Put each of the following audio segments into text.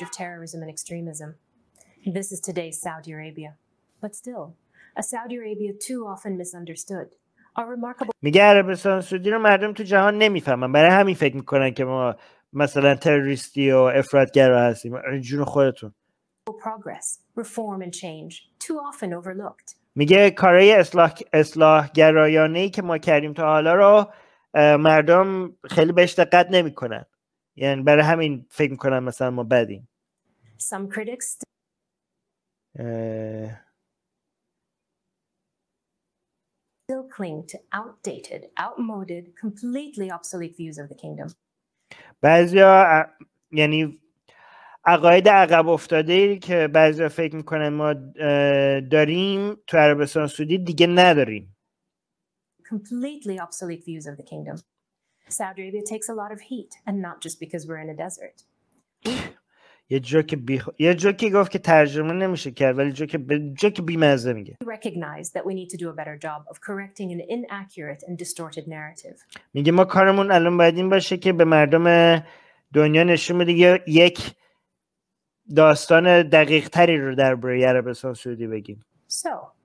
of terrorism and extremism. This is today's Saudi Arabia. But still, a Saudi Arabia too often misunderstood. میگه عربستان سعودی رو مردم تو جهان نمیفهمن برای همین فکر میکنن که ما مثلا تروریستی و افراطگرا هستیم جون خودتون progress, reform and change too often overlooked. میگه کارهای اصلاح, اصلاح گرایانه ای که ما کردیم تا حالا رو مردم خیلی بهش دقت نمیکنن یعنی برای همین فکر میکنم مثلا ما بدیم Some critics... still cling to outdated, outmoded, completely obsolete views of the kingdom. بعضیا یعنی عقاید عقب افتاده که بعضیا فکر میکنن ما داریم تو عربستان سعودی دیگه نداریم. completely obsolete views of the kingdom. Saudi Arabia takes a lot of heat and not just because we're in a desert. یه جا که یه گفت که ترجمه نمیشه کرد ولی جا که ب... که میگه recognize that we need to do a better job of correcting an inaccurate and distorted narrative میگه ما کارمون الان باید این باشه که به مردم دنیا نشون بده یک داستان دقیق تری رو درباره عربستان سعودی بگیم so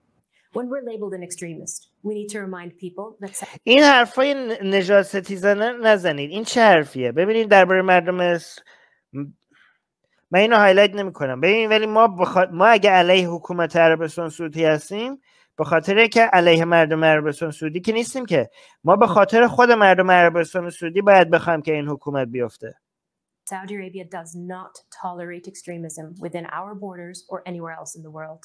When we're labeled an extremist, we need to remind people that این حرفای نجات ستیزانه نزنید این چه حرفیه ببینید درباره مردم من اینو هایلایت نمیکنم ببینید ولی ما بخا... ما اگه علیه حکومت عربستان سعودی هستیم به خاطر که علیه مردم عربستان سعودی که نیستیم که ما به خاطر خود مردم عربستان سعودی باید بخوام که این حکومت بیفته Saudi Arabia does not tolerate extremism within our borders or anywhere else in the world.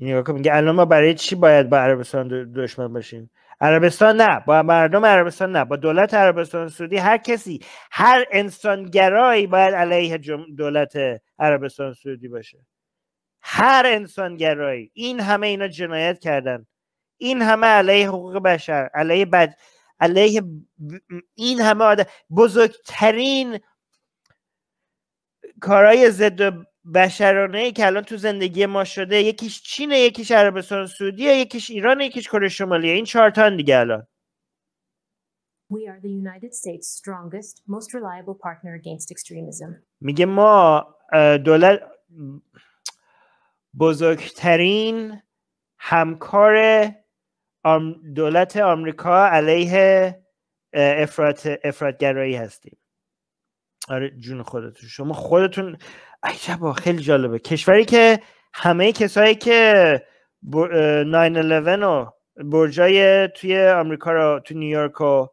یعنی نگاه الان ما برای چی باید با عربستان دشمن باشیم عربستان نه با مردم عربستان نه با دولت عربستان سعودی هر کسی هر انسانگرایی باید علیه دولت عربستان سعودی باشه هر انسانگرایی این همه اینا جنایت کردن این همه علیه حقوق بشر علیه بد علیه این همه آدم بزرگترین کارهای ضد بشرانه که الان تو زندگی ما شده یکیش چینه یکیش عربستان سعودیه یکیش ایران یکیش کره شمالی این چهار دیگه الان میگه ما دولت بزرگترین همکار دولت آمریکا علیه افراد گرایی هستیم آره جون خودتون شما خودتون عجبا خیلی جالبه کشوری که همه کسایی که 9 911 و برجای توی آمریکا رو تو نیویورک و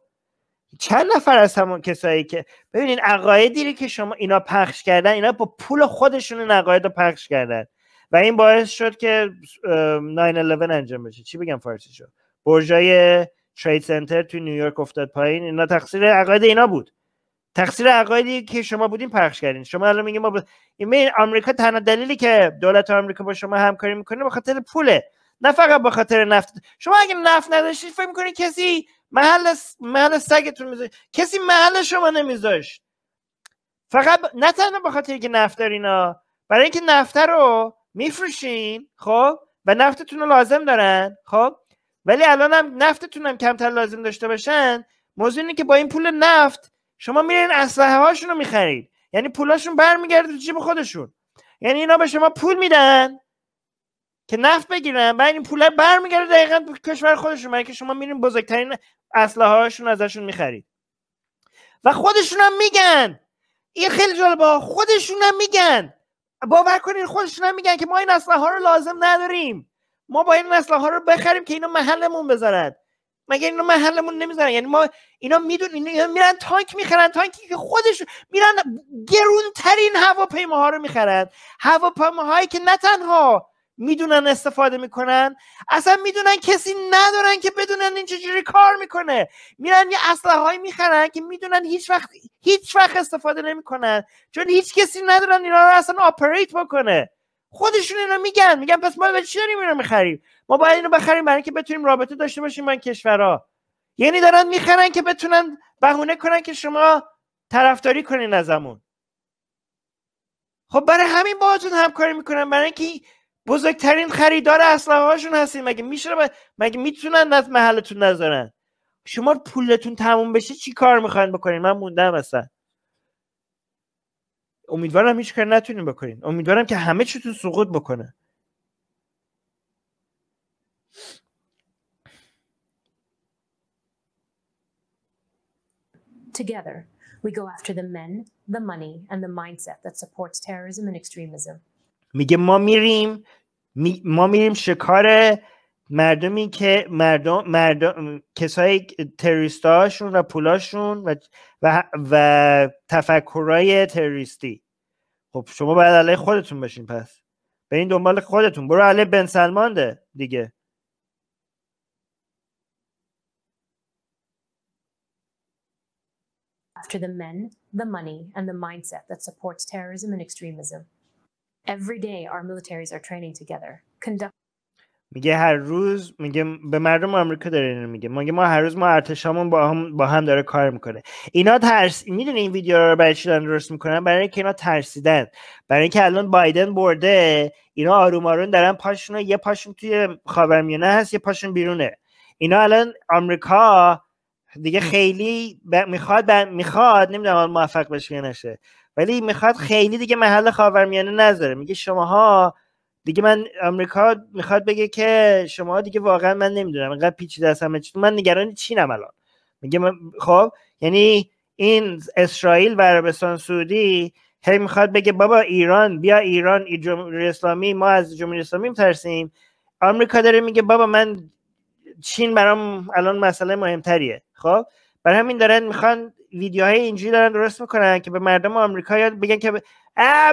چند نفر از همون کسایی که ببینین عقایدی که شما اینا پخش کردن اینا با پول خودشون این عقاید رو پخش کردن و این باعث شد که 911 انجام بشه چی بگم فارسی شد برجای ترید سنتر توی نیویورک افتاد پایین اینا تقصیر عقاید اینا بود تقصیر عقایدی که شما بودین پخش کردین شما الان میگه ما این آمریکا تنها دلیلی که دولت آمریکا با شما همکاری میکنه به خاطر پوله نه فقط به خاطر نفت شما اگه نفت نداشتید فکر میکنید کسی محل محل سگتون میذاشت کسی محل شما نمیذاشت فقط نه تنها به خاطر که نفت دارینا. برای اینکه نفت رو میفروشین خب و نفتتون رو لازم دارن خب ولی الان هم نفتتون هم کمتر لازم داشته باشن موضوع اینه که با این پول نفت شما میرین اسلحه هاشون رو میخرید یعنی پولاشون برمیگرده تو جیب خودشون یعنی اینا به شما پول میدن که نفت بگیرن بعد این پولا برمیگرده دقیقا تو کشور خودشون برای که شما میرین بزرگترین اسلحه هاشون ازشون میخرید و خودشون هم میگن این خیلی جالبه خودشون هم میگن باور کنین خودشون هم میگن که ما این اسلحه ها رو لازم نداریم ما با این اسلحه ها رو بخریم که اینا محلمون بذارن مگر اینا محلمون نمیذارن یعنی ما اینا میدون اینا میرن تانک میخرن تانکی که خودش میرن گرونترین ها رو میخرن هواپیماهایی که نه تنها میدونن استفاده میکنن اصلا میدونن کسی ندارن که بدونن این چجوری کار میکنه میرن یه اسلحه هایی میخرن که میدونن هیچ وقت هیچ وقت استفاده نمیکنن چون هیچ کسی ندارن اینا رو اصلا آپریت بکنه خودشون اینو میگن میگن پس ما به چی داریم اینو میخریم ما باید اینو بخریم برای اینکه بتونیم رابطه داشته باشیم این کشورها یعنی دارن میخرن که بتونن بهونه کنن که شما طرفداری کنین ازمون خب برای همین باهاتون همکاری میکنن برای اینکه بزرگترین خریدار اسلحه هاشون هستین مگه میشه مگه میتونن از محلتون نذارن شما پولتون تموم بشه چی کار میخواین بکنین من موندم اصلا امیدوارم هیچ کاری نتونیم بکنین امیدوارم که همه چیتون سقوط بکنه Together, we go after the men, the money, and the mindset that supports terrorism and extremism. میگه ما میریم می... ما میریم شکار مردمی که مردم, مردم کسای تروریستاشون و پولاشون و و, و تفکرای تروریستی خب شما باید علیه خودتون باشین پس به این دنبال خودتون برو علیه بن سلمان ده دیگه after the men, the money, and the mindset that supports terrorism and extremism. Every day, our militaries are training together, conducting میگه هر روز میگه به مردم آمریکا داره اینو میگه میگه ما هر روز ما ارتشامون با هم با هم داره کار میکنه اینا ترس میدونی این ویدیو رو برای چی دارن درست میکنن برای اینکه اینا ترسیدن برای اینکه الان بایدن برده اینا آروم آروم دارن پاشون یه پاشون توی خاورمیانه هست یه پاشون بیرونه اینا الان آمریکا دیگه خیلی میخواد میخواد نمیدونم موفق بشه نشه ولی میخواد خیلی دیگه محل خاورمیانه نذاره میگه شماها دیگه من آمریکا میخواد بگه که شما دیگه واقعا من نمیدونم انقدر پیچیده است همه من نگران چینم الان میگه من خب یعنی این اسرائیل و عربستان سعودی هی میخواد بگه بابا ایران بیا ایران ای جمهوری اسلامی ما از جمهوری اسلامی ترسیم آمریکا داره میگه بابا من چین برام الان مسئله مهمتریه خب بر همین دارن میخوان ویدیوهای اینجوری دارن درست میکنن که به مردم آمریکا یاد بگن که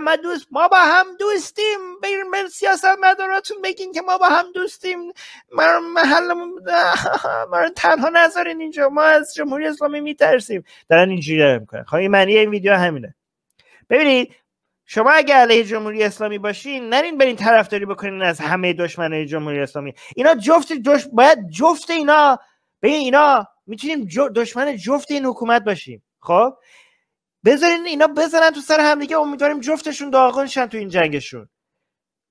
ما دوست ما با هم دوستیم بگیریم به سیاست مداراتون بگین که ما با هم دوستیم ما محل ما رو تنها نذارین اینجا ما از جمهوری اسلامی میترسیم دارن اینجوری دارن میکنن خب، معنی این ویدیو همینه ببینید شما اگه علیه جمهوری اسلامی باشین نرین برین طرفداری بکنین از همه دشمنای جمهوری اسلامی اینا جفت باید جفت اینا به اینا میتونیم دشمن جفت این حکومت باشیم خب بذارین اینا بزنن تو سر هم دیگه امیدواریم جفتشون داغون شن تو این جنگشون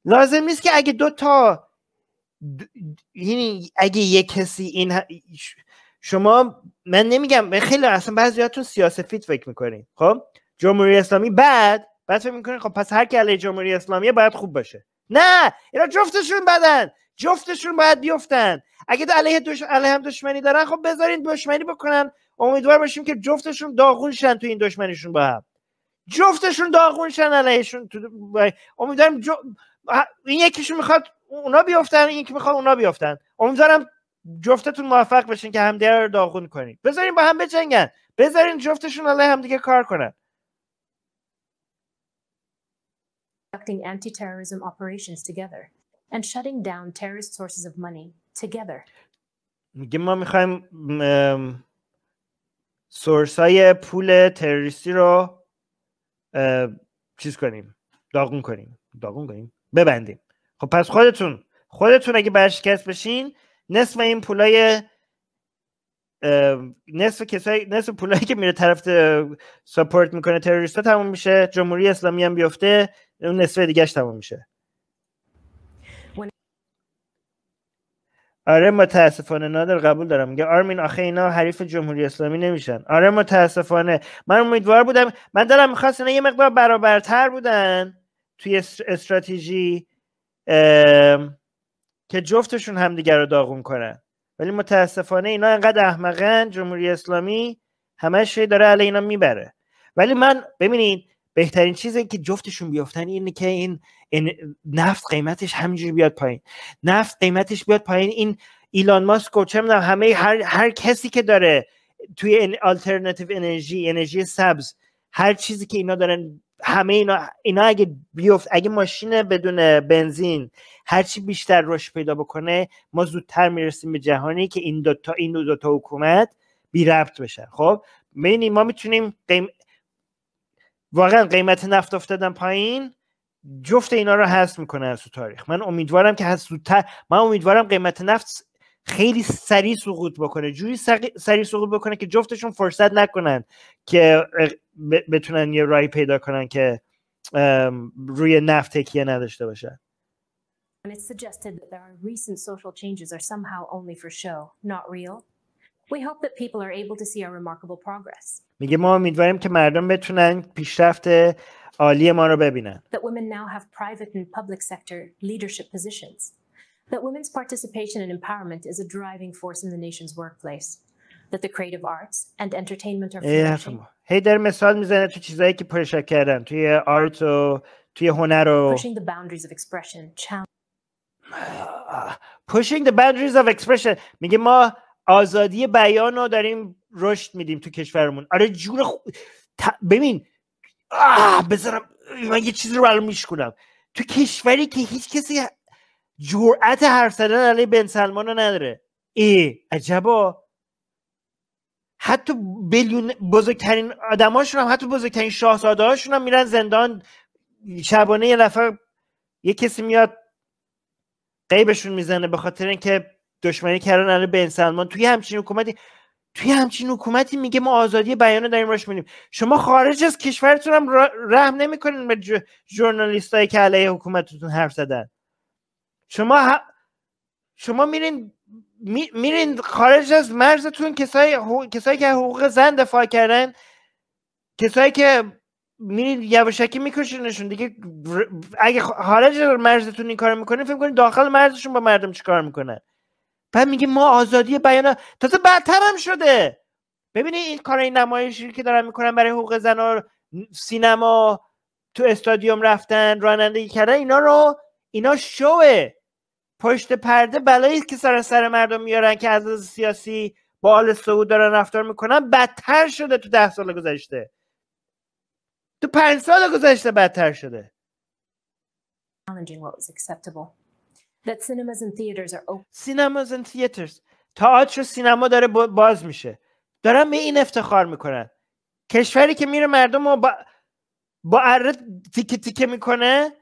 لازم نیست که اگه دو تا یعنی اگه یه کسی این شما من نمیگم خیلی اصلا بعضیاتون فیت فکر میکنین خب جمهوری اسلامی بعد بعد فکر میکنین خب پس هر کی علیه جمهوری اسلامیه باید خوب باشه نه اینا جفتشون بدن جفتشون باید بیفتن اگه علیه, دش... علیه هم دشمنی دارن خب بذارین دشمنی بکنن امیدوار باشیم که جفتشون داغون شن تو این دشمنیشون با هم جفتشون داغون شن علیهشون تو... امیدوارم جو... این یکیشون میخواد اونا بیفتن این که میخواد اونا بیفتن امیدوارم جفتتون موفق بشین که همدیگه رو داغون کنین بذارین با هم بجنگن بذارین جفتشون علیه همدیگه کار کنن operations together and shutting down terrorist sources of money together. میگه ما میخوایم سورس های پول تروریستی رو چیز کنیم داغون کنیم داغون کنیم ببندیم خب پس خودتون خودتون اگه برشکست بشین نصف این پولای نصف کسای نصف پولایی که میره طرف سپورت میکنه تروریستا تموم میشه جمهوری اسلامی هم بیفته اون نصف دیگهش تموم میشه آره متاسفانه نادر قبول دارم میگه آرمین آخه اینا حریف جمهوری اسلامی نمیشن آره متاسفانه من امیدوار بودم من دارم میخواست اینا یه مقدار برابرتر بودن توی استراتژی که جفتشون همدیگر رو داغون کنن ولی متاسفانه اینا انقدر احمقن جمهوری اسلامی همه داره علی اینا میبره ولی من ببینید بهترین چیزی که جفتشون بیافتن اینه که این نفت قیمتش همینجوری بیاد پایین نفت قیمتش بیاد پایین این ایلان ماسک و چه میدونم همه هر, هر کسی که داره توی این انرژی انرژی سبز هر چیزی که اینا دارن همه اینا اینا اگه بیفت اگه ماشین بدون بنزین هرچی بیشتر رشد پیدا بکنه ما زودتر میرسیم به جهانی که این دو تا این دو, تا حکومت بی ربط بشن خب ببینید ما میتونیم واقعا قیمت نفت افتادن پایین جفت اینا رو حذف میکنه از تاریخ من امیدوارم که من امیدوارم قیمت نفت خیلی سریع سقوط بکنه جوری سریع سقوط بکنه که جفتشون فرصت نکنن که بتونن یه رای پیدا کنن که روی نفت تکیه نداشته باشن And are somehow only for show, not real. We hope that people are able to see our remarkable progress. میگه ما امیدواریم که مردم بتونن پیشرفت عالی ما رو ببینن. That women now have private and public sector leadership positions. That women's participation and empowerment is a driving force in the nation's workplace. That the creative arts and entertainment are flourishing. هی در مثال میزنه تو چیزایی که پرشر کردن توی آرت و توی هنر و pushing the boundaries of expression pushing the boundaries of expression میگه ما آزادی بیان رو داریم رشد میدیم تو کشورمون آره جور ببین آه بذارم من یه چیزی رو برم میشکنم تو کشوری که هیچ کسی جرأت حرف زدن علی بن سلمان رو نداره ای عجبا حتی بلیون بزرگترین آدماشون هم حتی بزرگترین شاهزاده هاشون هم میرن زندان شبانه یه نفر یه کسی میاد قیبشون میزنه به خاطر اینکه دشمنی کردن علیه بن سلمان توی همچین حکومتی توی همچین حکومتی میگه ما آزادی بیان رو داریم روش میدیم شما خارج از کشورتون هم رحم نمیکنین به ژورنالیستایی که علیه حکومتتون حرف زدن شما شما میرین می... میرین خارج از مرزتون کسای... کسایی که حقوق زن دفاع کردن کسایی که میرین یواشکی میکشینشون دیگه اگه خارج مرزتون این کار میکنین فکر کنین داخل مرزشون با مردم چیکار میکنن بعد میگه ما آزادی بیان تازه بدتر هم شده ببینی این کار این نمایشی که دارن میکنن برای حقوق زن سینما تو استادیوم رفتن رانندگی کردن اینا رو اینا شوه پشت پرده بلایی که سر سر مردم میارن که از سیاسی با آل سعود دارن رفتار میکنن بدتر شده تو ده سال گذشته تو پنج سال گذشته بدتر شده acceptable. That cinemas and theaters are open. Cinemas and theaters. تئاتر سینما داره باز میشه. دارن به این افتخار میکنن. کشوری که میره مردم رو با با اره تیکه تیکه میکنه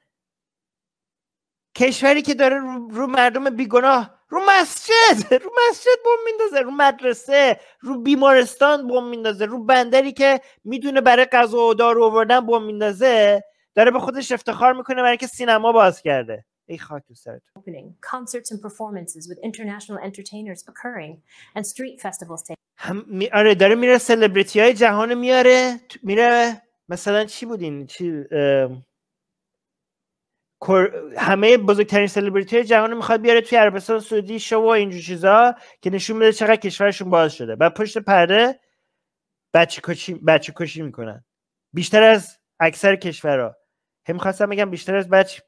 کشوری که داره رو, رو مردم بیگناه رو مسجد رو مسجد بم میندازه رو مدرسه رو بیمارستان بم میندازه رو بندری که میدونه برای غذا و دارو آوردن بم میندازه داره به خودش افتخار میکنه برای که سینما باز کرده ای خاک آره داره میره سلبریتی های جهان میاره میره مثلا چی بودین چی همه بزرگترین سلبریتی های جهان میخواد بیاره توی عربستان سعودی شو و اینجور چیزا که نشون میده چقدر کشورشون باز شده و پشت پرده بچه کشی, بچه کشی میکنن بیشتر از اکثر کشورها هم خواستم بگم بیشتر از بچ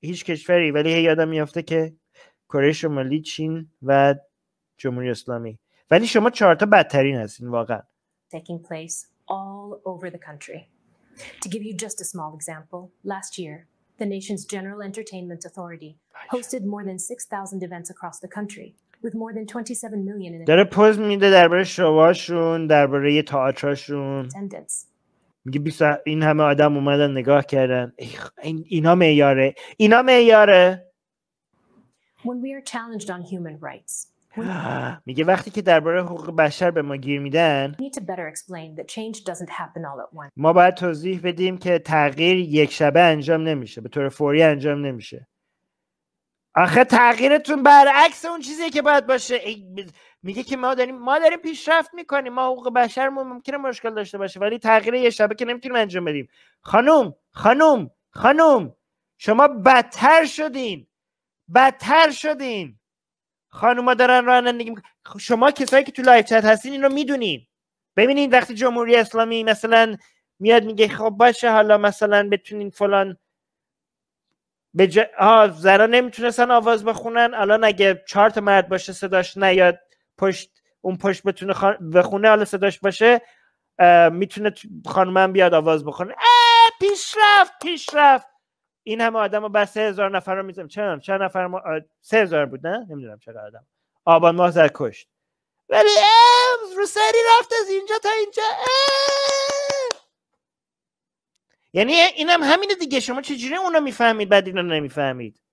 هیچ کشوری ولی هی یادم میافته که کره شمالی چین و جمهوری اسلامی ولی شما چهارتا بدترین هستین واقعا taking place all over the country to give you just a small example last year the nation's general entertainment authority hosted more than 6000 events across the country with more than 27 million in پوز میده تئاترشون attendance میگه این همه آدم اومدن نگاه کردن این اینا معیاره اینا rights. میگه وقتی که درباره حقوق بشر به ما گیر میدن ما باید توضیح بدیم که تغییر یک شبه انجام نمیشه به طور فوری انجام نمیشه آخه تغییرتون برعکس اون چیزی که باید باشه میگه که ما داریم ما داریم پیشرفت میکنیم ما حقوق بشر ممکنه مشکل داشته باشه ولی تغییر یه شبه که نمیتونیم انجام بدیم خانوم خانوم خانوم شما بدتر شدین بدتر شدین خانوما دارن رانندگی خب شما کسایی که تو لایو چت هستین این رو میدونین ببینین وقتی جمهوری اسلامی مثلا میاد میگه خب باشه حالا مثلا بتونین فلان به آه زرا نمیتونستن آواز بخونن الان اگه چهار مرد باشه صداش نیاد پشت اون پشت بتونه بخونه حالا صداش باشه میتونه هم بیاد آواز بخونه پیشرفت پیشرفت این همه آدم رو بس سه هزار نفر رو میزم چند چند نفر ما سه هزار بود نه نمیدونم چه آدم آبان ماه کشت ولی رو سری رفت از اینجا تا اینجا یعنی اینم هم همینه دیگه شما چجوری اونو میفهمید بعد اینو نمیفهمید